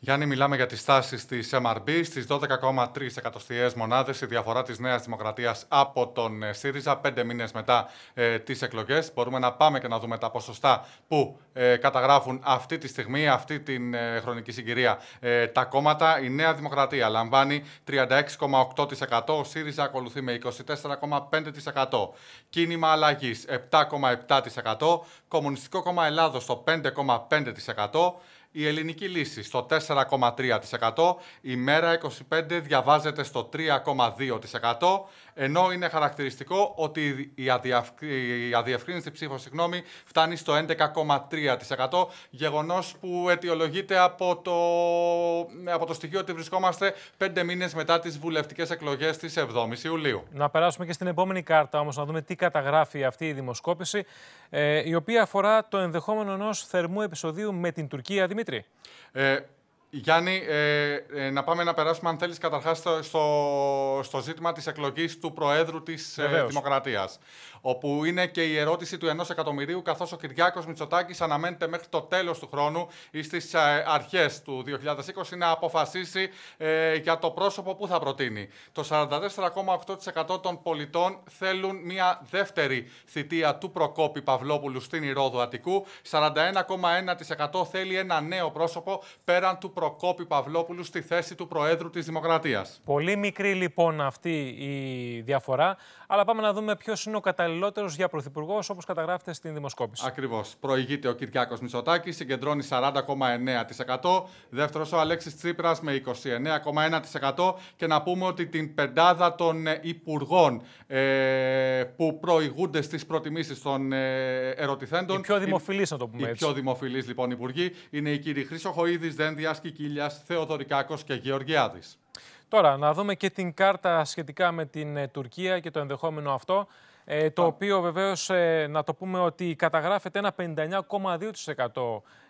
Γιάννη, μιλάμε για τις τάσει της MRB. στις 12,3 εκατοστιαίες μονάδες η διαφορά της Νέας Δημοκρατίας από τον ε, ΣΥΡΙΖΑ, πέντε μήνες μετά ε, τις εκλογές. Μπορούμε να πάμε και να δούμε τα ποσοστά που ε, καταγράφουν αυτή τη στιγμή, αυτή την ε, χρονική συγκυρία τα κόμματα. Η Νέα Δημοκρατία λαμβάνει 36,8%, ο ΣΥΡΙΖΑ ακολουθεί με 24,5%. Κίνημα αλλαγής 7,7%, Κομμουνιστικό Κόμμα Ελλάδος το 5,5%, η ελληνική λύση στο 4,3%, η μέρα 25 διαβάζεται στο 3,2%, ενώ είναι χαρακτηριστικό ότι η, αδιαφ... η αδιευκρίνηστη φτάνει στο 11,3%, γεγονός που αιτιολογείται από το, από το στοιχείο ότι βρισκόμαστε πέντε μήνες μετά τις βουλευτικές εκλογές της 7 η Ιουλίου. Να περάσουμε και στην επόμενη κάρτα όμως, να δούμε τι καταγράφει αυτή η δημοσκόπηση, ε, η οποία αφορά το ενδεχόμενο ενός θερμού επεισοδίου με την Τουρκία. Дмитрий? Γιάννη, ε, ε, να πάμε να περάσουμε, αν θέλεις, καταρχάς στο, στο ζήτημα της εκλογής του Προέδρου της ε, Δημοκρατίας. Όπου είναι και η ερώτηση του ενός εκατομμυρίου, καθώς ο Κυριάκος Μητσοτάκης αναμένεται μέχρι το τέλος του χρόνου ή στις ε, αρχές του 2020 να αποφασίσει ε, για το πρόσωπο που θα προτείνει. Το 44,8% των πολιτών θέλουν μια δεύτερη θητεία του Προκόπη Παυλόπουλου στην Ηρόδου Αττικού. 41,1% θέλει ένα νέο πρόσωπο πέραν του Προκόπη Παυλόπουλου στη θέση του Προέδρου της Δημοκρατίας. Πολύ μικρή λοιπόν αυτή η διαφορά, αλλά πάμε να δούμε ποιος είναι ο καταλληλότερος για Πρωθυπουργός, όπως καταγράφεται στην δημοσκόπηση. Ακριβώς. Προηγείται ο Κυριάκος Μητσοτάκης, συγκεντρώνει 40,9%. Δεύτερος ο Αλέξης Τσίπρας με 29,1% και να πούμε ότι την πεντάδα των ε, υπουργών ε, που προηγούνται στις προτιμήσεις των ε, ερωτηθέντων. Οι πιο δημοφιλείς να το πούμε έτσι. Οι πιο δημοφιλείς λοιπόν υπουργοί είναι η κύριοι Χρήσοχοίδη, δεν Κικίλια, Θεοδωρικάκος και Γεωργιάδης. Τώρα, να δούμε και την κάρτα σχετικά με την ε, Τουρκία και το ενδεχόμενο αυτό. Ε, το οποίο βεβαίως ε, να το πούμε ότι καταγράφεται ένα 59,2%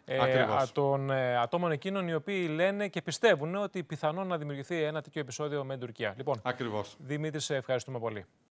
ε, των ατόμων εκείνων οι οποίοι λένε και πιστεύουν ότι πιθανόν να δημιουργηθεί ένα τέτοιο επεισόδιο με την Τουρκία. Λοιπόν, Ακριβώς. Δημήτρη, σε ευχαριστούμε πολύ.